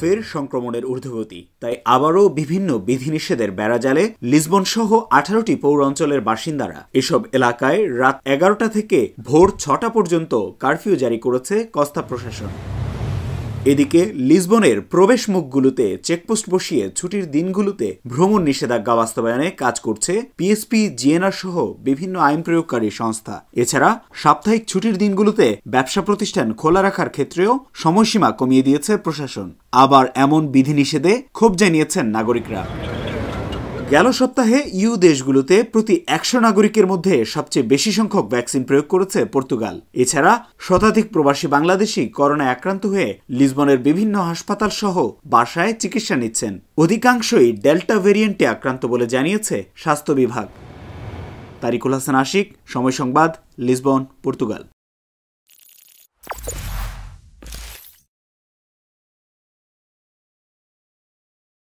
ফের সংক্রমণের ঊর্ধ্বগতি তাই আবারও বিভিন্ন বিধিনিষেধের বেড়াজালে লিসবন সহ আঠারোটি পৌর অঞ্চলের বাসিন্দারা এসব এলাকায় রাত এগারোটা থেকে ভোর ছটা পর্যন্ত কারফিউ জারি করেছে কস্তা প্রশাসন এদিকে লিসবনের প্রবেশ মুখগুলোতে চেকপোস্ট বসিয়ে ছুটির দিনগুলোতে ভ্রমণ নিষেধাজ্ঞা বাস্তবায়নে কাজ করছে পিএসপি জিএনআর সহ বিভিন্ন আইন প্রয়োগকারী সংস্থা এছাড়া সাপ্তাহিক ছুটির দিনগুলোতে ব্যবসা প্রতিষ্ঠান খোলা রাখার ক্ষেত্রেও সময়সীমা কমিয়ে দিয়েছে প্রশাসন আবার এমন বিধিনিষেধে ক্ষোভ জানিয়েছেন নাগরিকরা গেল সপ্তাহে ইউ দেশগুলোতে প্রতি একশো নাগরিকের মধ্যে সবচেয়ে বেশি সংখ্যক ভ্যাকসিন প্রয়োগ করেছে পর্তুগাল এছাড়া শতাধিক প্রবাসী বাংলাদেশি করোনায় আক্রান্ত হয়ে লিসবনের বিভিন্ন হাসপাতাল সহ বাসায় চিকিৎসা নিচ্ছেন অধিকাংশই ডেল্টা ভেরিয়েন্টে আক্রান্ত বলে জানিয়েছে স্বাস্থ্য বিভাগ তারিকুল হাসান আশিক সময় সংবাদ লিসবন পর্তুগাল